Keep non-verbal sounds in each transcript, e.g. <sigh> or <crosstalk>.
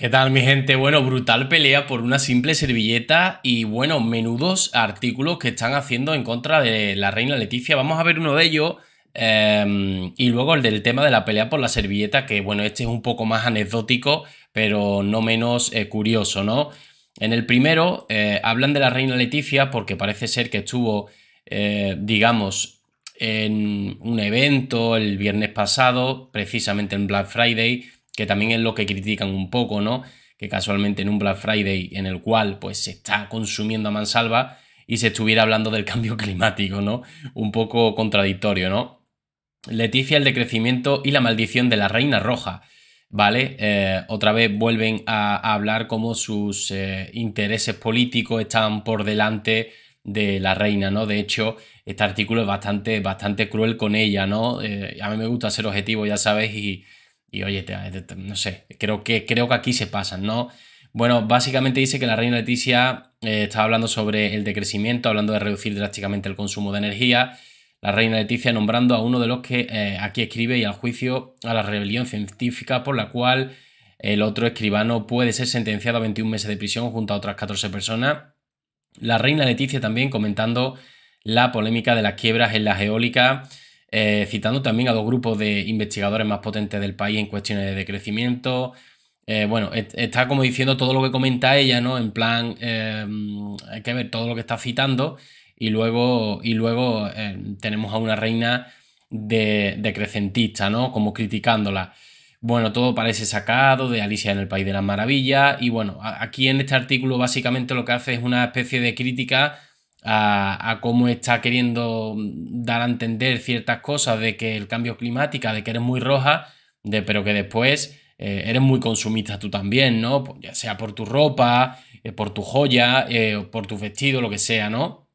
¿Qué tal mi gente? Bueno, brutal pelea por una simple servilleta y bueno, menudos artículos que están haciendo en contra de la reina Leticia. Vamos a ver uno de ellos em, y luego el del tema de la pelea por la servilleta, que bueno, este es un poco más anecdótico, pero no menos eh, curioso, ¿no? En el primero eh, hablan de la reina Leticia porque parece ser que estuvo, eh, digamos, en un evento el viernes pasado, precisamente en Black Friday que también es lo que critican un poco, ¿no? Que casualmente en un Black Friday en el cual pues se está consumiendo a mansalva y se estuviera hablando del <laughs> cambio climático, ¿no? Un poco contradictorio, ¿no? Leticia, el decrecimiento y la maldición de la Reina Roja, ¿vale? Eh, otra vez vuelven a, hablar como sus eh, intereses políticos están por delante de la reina, ¿no? De hecho, este artículo es bastante, bastante cruel con ella, ¿no? Eh, a mí me gusta ser objetivo, ya sabes, y y oye, no sé, creo que, creo que aquí se pasan, ¿no? Bueno, básicamente dice que la reina Leticia está eh, estaba hablando sobre el decrecimiento, hablando de reducir drásticamente el consumo de energía. La reina Leticia nombrando a uno de los que eh, aquí escribe y al juicio a la rebelión científica por la cual el otro escribano puede ser sentenciado a 21 meses de prisión junto a otras 14 personas. La reina Leticia también comentando la polémica de las quiebras en las eólicas eh, citando también a dos grupos de investigadores más potentes del país en cuestiones de crecimiento. Eh, bueno, está como diciendo todo lo que comenta ella, ¿no? En plan, em, hay que ver todo lo que está citando y luego, y luego em, tenemos a una reina de, de crecentista, ¿no? Como criticándola. Bueno, todo parece sacado de Alicia en el País de las Maravillas y bueno, aquí en este artículo básicamente lo que hace es una especie de crítica a, cómo está queriendo dar a entender ciertas cosas de que el cambio climático, de que eres muy roja, de, pero que después eh, eres muy consumista tú también, ¿no? Ya sea por tu ropa, eh, por tu joya, eh, por tu vestido, lo que sea, ¿no?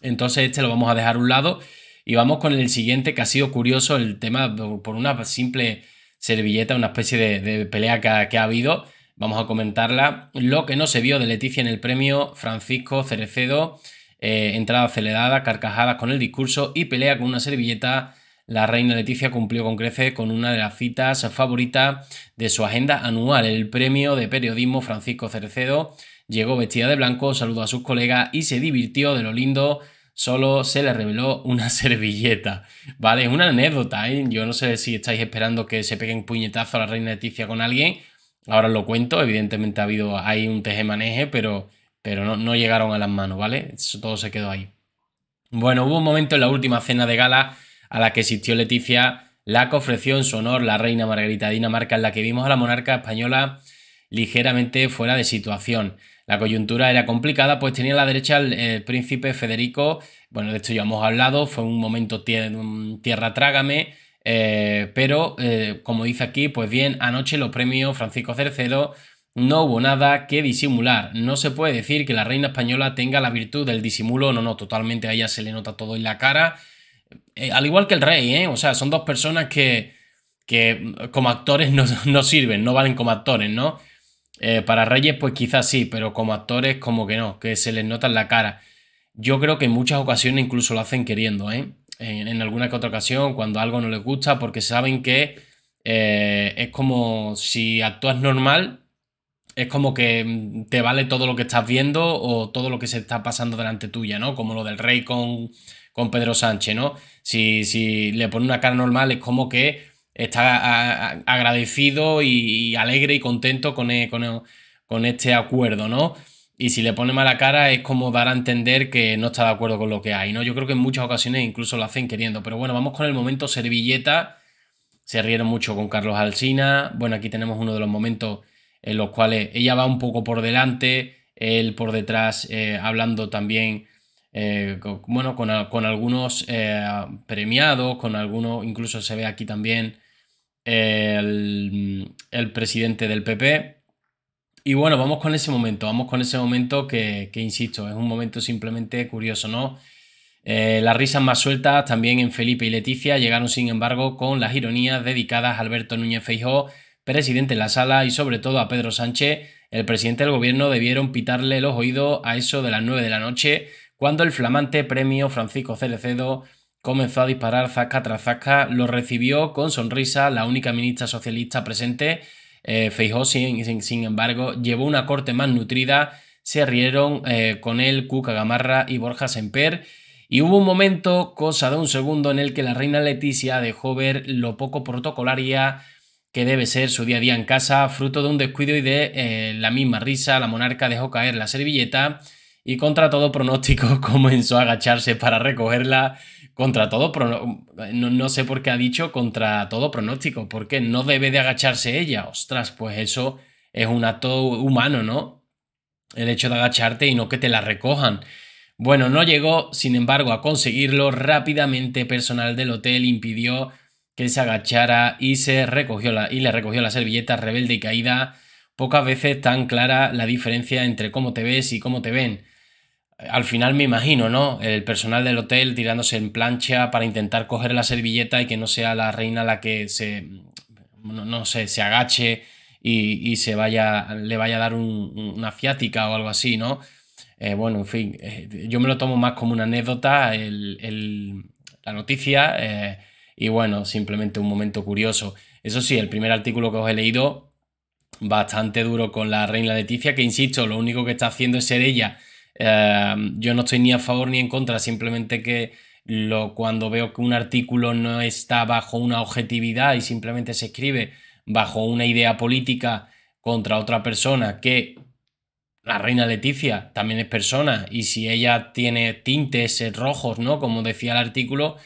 Entonces este lo vamos a dejar a un lado y vamos con el siguiente que ha sido curioso el tema por una simple servilleta, una especie de, pelea que que ha habido vamos a comentarla. Lo que no se vio de Leticia en el premio Francisco Cerecedo eh, entrada acelerada, carcajadas con el discurso y pelea con una servilleta. La reina Leticia cumplió con crece con una de las citas favoritas de su agenda anual, el premio de periodismo Francisco Cercedo. Llegó vestida de blanco, saludó a sus colegas y se divirtió de lo lindo solo se le reveló una <laughs> servilleta. Vale, es una anécdota, ¿eh? Yo no sé si estáis esperando que se peguen puñetazo a la reina Leticia con alguien. Ahora os lo cuento, evidentemente ha habido ahí un tejemaneje, pero pero no, llegaron a las manos, ¿vale? Eso todo se quedó ahí. Bueno, hubo un momento en la última cena de gala a la que asistió Leticia, la que ofreció en su honor la reina Margarita de Dinamarca, en la que vimos a la monarca española ligeramente fuera de situación. La coyuntura era complicada, pues tenía a la derecha el, eh, príncipe Federico, bueno, de esto ya hemos hablado, fue un momento tierra trágame, eh, pero eh, como dice aquí, pues bien, anoche los premios Francisco III... No hubo nada que disimular. No se puede decir que la reina española tenga la virtud del disimulo. No, no, totalmente a ella se le nota todo en la cara. Eh, al igual que el rey, ¿eh? O sea, son dos personas que, que como actores no, sirven, no valen como actores, ¿no? Eh, para reyes pues quizás sí, pero como actores como que no, que se les nota en la cara. Yo creo que en muchas ocasiones incluso lo hacen queriendo, ¿eh? En, alguna que otra ocasión, cuando algo no les gusta, porque saben que eh, es como si actúas normal, es como que mm, te vale todo lo que estás viendo o todo lo que se está pasando delante tuya, ¿no? Como lo del rey con, con Pedro Sánchez, ¿no? Si, si le pone una cara normal es como que está agradecido y, alegre y contento con, e, con, e, con, este acuerdo, ¿no? Y si le pone mala cara es como dar a entender que no está de acuerdo con lo que hay, ¿no? Yo creo que en muchas ocasiones incluso lo hacen queriendo. Pero bueno, vamos con el momento servilleta. Se rieron mucho con Carlos Alsina. Bueno, aquí tenemos uno de los momentos en los cuales ella va un poco por delante, él por detrás eh, hablando también eh, con, bueno, con, algunos eh, premiados, con algunos, incluso se ve aquí también el, presidente del PP. Y bueno, vamos con ese momento, vamos con ese momento que, insisto, es un momento simplemente curioso, ¿no? las risas más sueltas también en Felipe y Leticia llegaron, sin embargo, con las ironías dedicadas a Alberto Núñez Feijóo presidente de la sala y sobre todo a Pedro Sánchez, el presidente del gobierno debieron pitarle los oídos a eso de las 9 de la noche, cuando el flamante premio Francisco Cerecedo comenzó a disparar zaca tras zasca, lo recibió con sonrisa la única ministra socialista presente, eh, Feijóo, Feijó, sin, embargo, llevó una corte más nutrida, se rieron eh, con él Cuca Gamarra y Borja Semper, y hubo un momento, cosa de un segundo, en el que la reina Leticia dejó ver lo poco protocolaria que debe ser su día a día en casa, fruto de un descuido y de eh, la misma risa, la monarca dejó caer la servilleta y contra todo pronóstico <laughs> comenzó a agacharse para recogerla. Contra todo pronóstico, no, no, sé por qué ha dicho contra todo pronóstico, porque no debe de agacharse ella. Ostras, pues eso es un acto humano, ¿no? El hecho de agacharte y no que te la recojan. Bueno, no llegó, sin embargo, a conseguirlo. Rápidamente personal del hotel impidió que se agachara y, se recogió la, y le recogió la servilleta rebelde y caída. Pocas veces tan clara la diferencia entre cómo te ves y cómo te ven. Al final me imagino, ¿no? El personal del hotel tirándose en plancha para intentar coger la servilleta y que no sea la reina la que se, no, sé, se agache y, se vaya, le vaya a dar una fiática o algo así, ¿no? Eh, bueno, en fin, eh, yo me lo tomo más como una anécdota, el, la noticia. Eh, y bueno, simplemente un momento curioso. Eso sí, el primer artículo que os he leído, bastante duro con la reina Leticia, que insisto, lo único que está haciendo es ser ella. Em, yo no estoy ni a favor ni en contra, simplemente que lo, cuando veo que un artículo no está bajo una objetividad y simplemente se escribe bajo una idea política contra otra persona que la reina Leticia también es persona y si ella tiene tintes eh, rojos, ¿no? Como decía el artículo,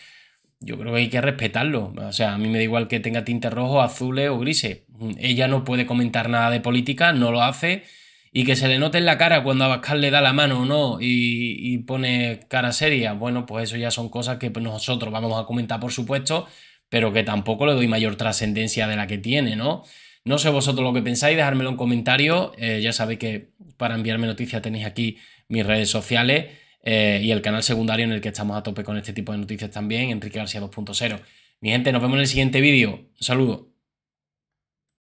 yo creo que hay que respetarlo. O sea, a mí me da igual que tenga tinte rojo azules o grises. Ella no puede comentar nada de política, no lo hace. Y que se le note en la cara cuando Abascal le da la mano o no y, pone cara seria. Bueno, pues eso ya son cosas que nosotros vamos a comentar, por supuesto, pero que tampoco le doy mayor trascendencia de la que tiene, ¿no? No sé vosotros lo que pensáis, dejármelo en comentario eh, ya sabéis que para enviarme noticias tenéis aquí mis redes sociales. Eh, y el canal secundario en el que estamos a tope con este tipo de noticias también, Enrique García 2.0. Mi gente, nos vemos en el siguiente vídeo. Un saludo.